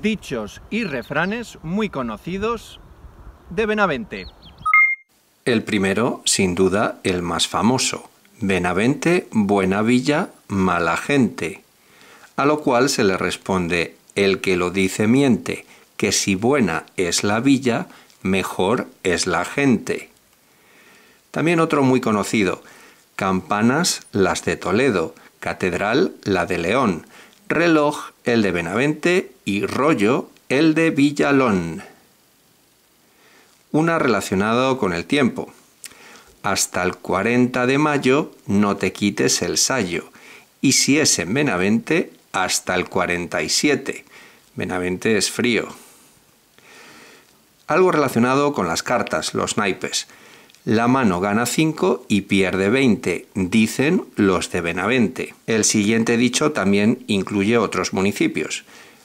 dichos y refranes muy conocidos de Benavente. El primero, sin duda, el más famoso. Benavente, buena villa, mala gente. A lo cual se le responde, el que lo dice miente, que si buena es la villa, mejor es la gente. También otro muy conocido, campanas las de Toledo, catedral la de León, Reloj el de Benavente y Rollo el de Villalón. Una relacionado con el tiempo. Hasta el 40 de mayo no te quites el sayo y si es en Benavente hasta el 47. Benavente es frío. Algo relacionado con las cartas, los naipes. La mano gana 5 y pierde 20, dicen los de Benavente. El siguiente dicho también incluye otros municipios.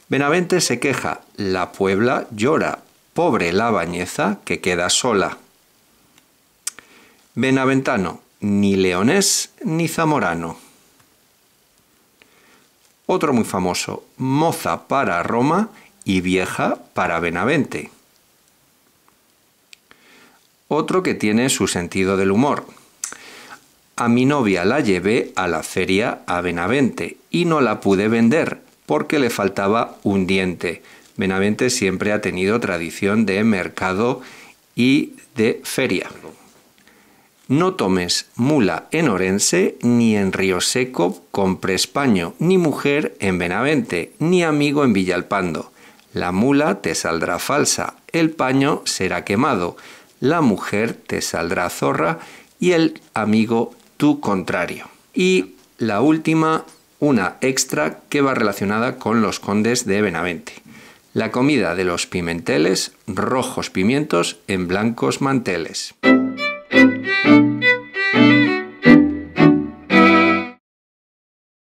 Benavente se queja, la Puebla llora, pobre la bañeza que queda sola. Benaventano, ni leonés ni zamorano. Otro muy famoso, moza para Roma y vieja para Benavente. Otro que tiene su sentido del humor. A mi novia la llevé a la feria a Benavente y no la pude vender porque le faltaba un diente. Benavente siempre ha tenido tradición de mercado y de feria. No tomes mula en Orense, ni en Río Seco compres paño, ni mujer en Benavente, ni amigo en Villalpando. La mula te saldrá falsa, el paño será quemado, la mujer te saldrá zorra y el amigo tu contrario. Y la última, una extra que va relacionada con los condes de Benavente. La comida de los pimenteles, rojos pimientos en blancos manteles.